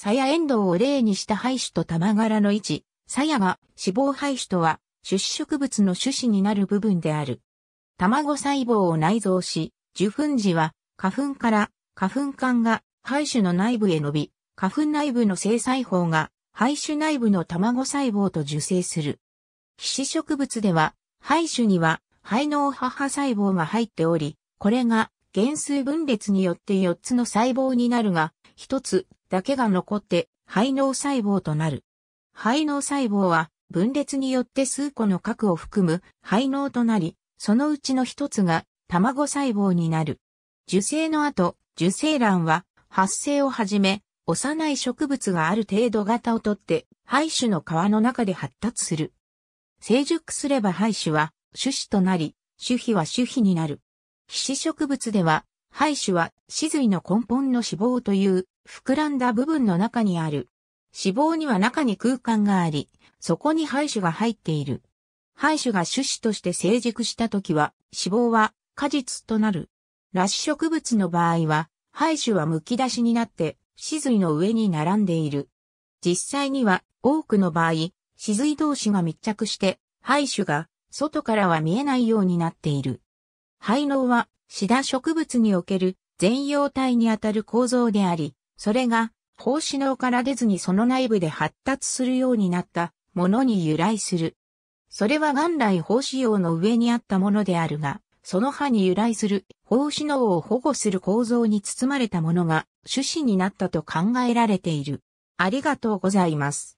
鞘炎藤を例にした廃種と玉柄の位置、鞘が脂肪廃種とは、種子植物の種子になる部分である。卵細胞を内蔵し、受粉時は花粉から花粉管が廃種の内部へ伸び、花粉内部の生細胞が廃種内部の卵細胞と受精する。皮脂植物では、廃種には肺脳母細胞が入っており、これが原数分裂によって4つの細胞になるが、1つだけが残って肺脳細胞となる。肺脳細胞は分裂によって数個の核を含む肺脳となり、そのうちの一つが卵細胞になる。受精の後、受精卵は発生をはじめ、幼い植物がある程度型をとって、肺種の皮の中で発達する。成熟すれば肺種は種子となり、種皮は種皮になる。皮脂植物では、肺種は子髄の根本の脂肪という膨らんだ部分の中にある。脂肪には中に空間があり、そこに排種が入っている。排種が種子として成熟した時は、脂肪は果実となる。裸子植物の場合は、排種は剥き出しになって、死髄の上に並んでいる。実際には、多くの場合、死髄同士が密着して、排種が外からは見えないようになっている。肺脳は、シダ植物における全容体にあたる構造であり、それが、胞子脳から出ずにその内部で発達するようになったものに由来する。それは元来胞子用の上にあったものであるが、その歯に由来する胞子脳を保護する構造に包まれたものが種子になったと考えられている。ありがとうございます。